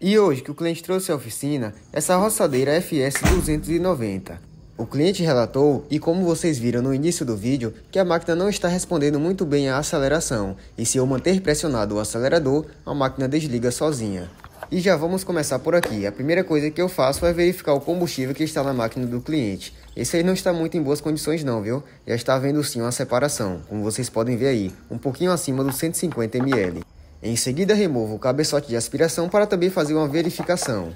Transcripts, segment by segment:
E hoje que o cliente trouxe à oficina essa roçadeira FS 290. O cliente relatou, e como vocês viram no início do vídeo, que a máquina não está respondendo muito bem à aceleração, e se eu manter pressionado o acelerador, a máquina desliga sozinha. E já vamos começar por aqui. A primeira coisa que eu faço é verificar o combustível que está na máquina do cliente. Esse aí não está muito em boas condições não, viu? Já está havendo sim uma separação, como vocês podem ver aí, um pouquinho acima dos 150 ml. Em seguida removo o cabeçote de aspiração para também fazer uma verificação.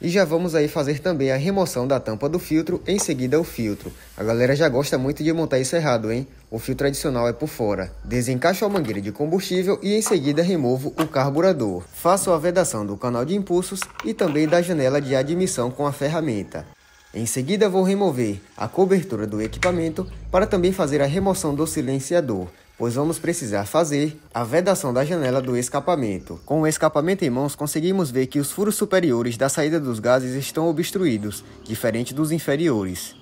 E já vamos aí fazer também a remoção da tampa do filtro, em seguida o filtro. A galera já gosta muito de montar isso errado, hein? O filtro adicional é por fora. Desencaixo a mangueira de combustível e em seguida removo o carburador. Faço a vedação do canal de impulsos e também da janela de admissão com a ferramenta. Em seguida vou remover a cobertura do equipamento para também fazer a remoção do silenciador pois vamos precisar fazer a vedação da janela do escapamento. Com o escapamento em mãos, conseguimos ver que os furos superiores da saída dos gases estão obstruídos, diferente dos inferiores.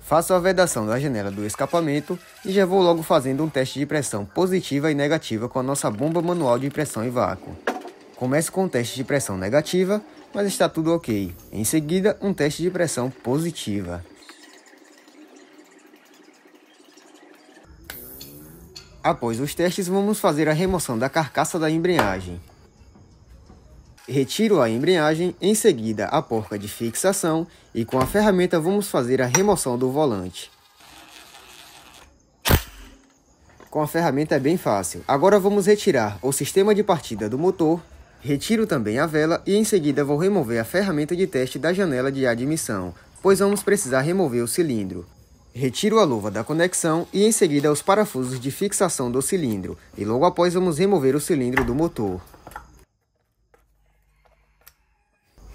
Faço a vedação da janela do escapamento e já vou logo fazendo um teste de pressão positiva e negativa com a nossa bomba manual de impressão e vácuo. Começo com um teste de pressão negativa, mas está tudo ok. Em seguida, um teste de pressão positiva. Após os testes, vamos fazer a remoção da carcaça da embreagem. Retiro a embreagem, em seguida a porca de fixação e com a ferramenta vamos fazer a remoção do volante. Com a ferramenta é bem fácil. Agora vamos retirar o sistema de partida do motor, retiro também a vela e em seguida vou remover a ferramenta de teste da janela de admissão, pois vamos precisar remover o cilindro. Retiro a luva da conexão e em seguida os parafusos de fixação do cilindro e logo após vamos remover o cilindro do motor.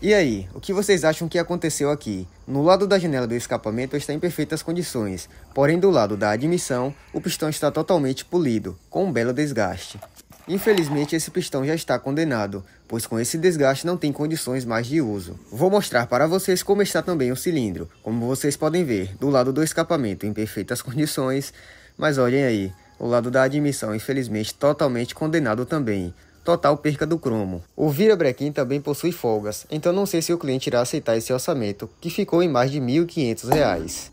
E aí, o que vocês acham que aconteceu aqui? No lado da janela do escapamento está em perfeitas condições, porém do lado da admissão, o pistão está totalmente polido, com um belo desgaste. Infelizmente, esse pistão já está condenado, pois com esse desgaste não tem condições mais de uso. Vou mostrar para vocês como está também o cilindro, como vocês podem ver, do lado do escapamento em perfeitas condições, mas olhem aí, o lado da admissão infelizmente totalmente condenado também, total perca do cromo. O virabrequim também possui folgas, então não sei se o cliente irá aceitar esse orçamento, que ficou em mais de R$ 1.500.